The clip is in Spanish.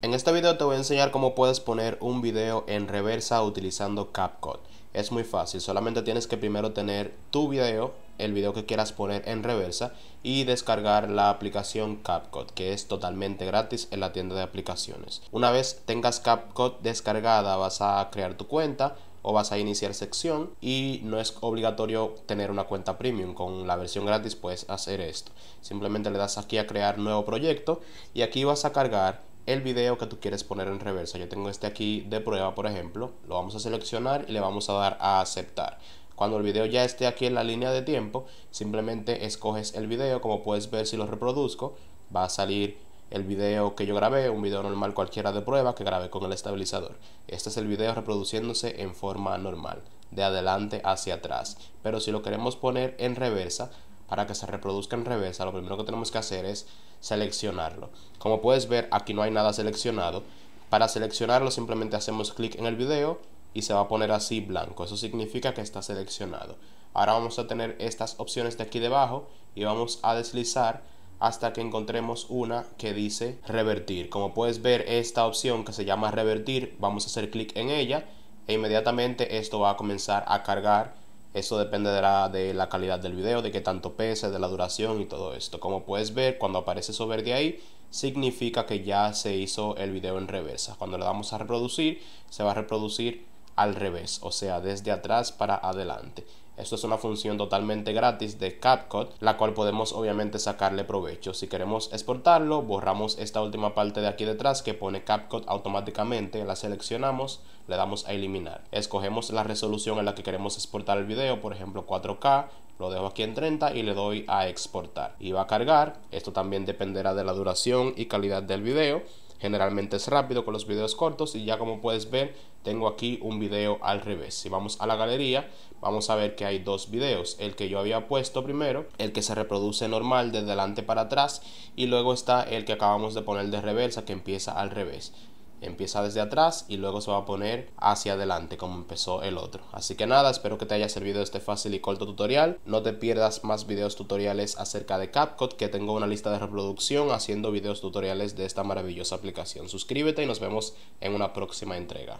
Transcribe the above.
En este video te voy a enseñar cómo puedes poner un video en reversa utilizando CapCut. Es muy fácil, solamente tienes que primero tener tu video, el video que quieras poner en reversa y descargar la aplicación CapCut, que es totalmente gratis en la tienda de aplicaciones. Una vez tengas CapCut descargada vas a crear tu cuenta, o vas a iniciar sección y no es obligatorio tener una cuenta premium con la versión gratis puedes hacer esto simplemente le das aquí a crear nuevo proyecto y aquí vas a cargar el video que tú quieres poner en reversa. Yo tengo este aquí de prueba, por ejemplo. Lo vamos a seleccionar y le vamos a dar a aceptar. Cuando el video ya esté aquí en la línea de tiempo, simplemente escoges el video. Como puedes ver, si lo reproduzco, va a salir el video que yo grabé, un video normal cualquiera de prueba que grabé con el estabilizador. Este es el video reproduciéndose en forma normal, de adelante hacia atrás. Pero si lo queremos poner en reversa, para que se reproduzca en reversa, lo primero que tenemos que hacer es seleccionarlo. Como puedes ver, aquí no hay nada seleccionado. Para seleccionarlo simplemente hacemos clic en el video y se va a poner así blanco. Eso significa que está seleccionado. Ahora vamos a tener estas opciones de aquí debajo y vamos a deslizar hasta que encontremos una que dice revertir. Como puedes ver esta opción que se llama revertir, vamos a hacer clic en ella e inmediatamente esto va a comenzar a cargar eso dependerá de la, de la calidad del video, de qué tanto pese, de la duración y todo esto. Como puedes ver, cuando aparece eso verde ahí, significa que ya se hizo el video en reversa. Cuando le damos a reproducir, se va a reproducir al revés, o sea, desde atrás para adelante. Esto es una función totalmente gratis de CapCut, la cual podemos obviamente sacarle provecho. Si queremos exportarlo, borramos esta última parte de aquí detrás que pone CapCut automáticamente, la seleccionamos, le damos a eliminar. Escogemos la resolución en la que queremos exportar el video, por ejemplo 4K, lo dejo aquí en 30 y le doy a exportar. Y va a cargar, esto también dependerá de la duración y calidad del video generalmente es rápido con los videos cortos y ya como puedes ver tengo aquí un video al revés. Si vamos a la galería vamos a ver que hay dos videos, el que yo había puesto primero, el que se reproduce normal de delante para atrás y luego está el que acabamos de poner de reversa que empieza al revés empieza desde atrás y luego se va a poner hacia adelante como empezó el otro. Así que nada, espero que te haya servido este fácil y corto tutorial. No te pierdas más videos tutoriales acerca de CapCut que tengo una lista de reproducción haciendo videos tutoriales de esta maravillosa aplicación. Suscríbete y nos vemos en una próxima entrega.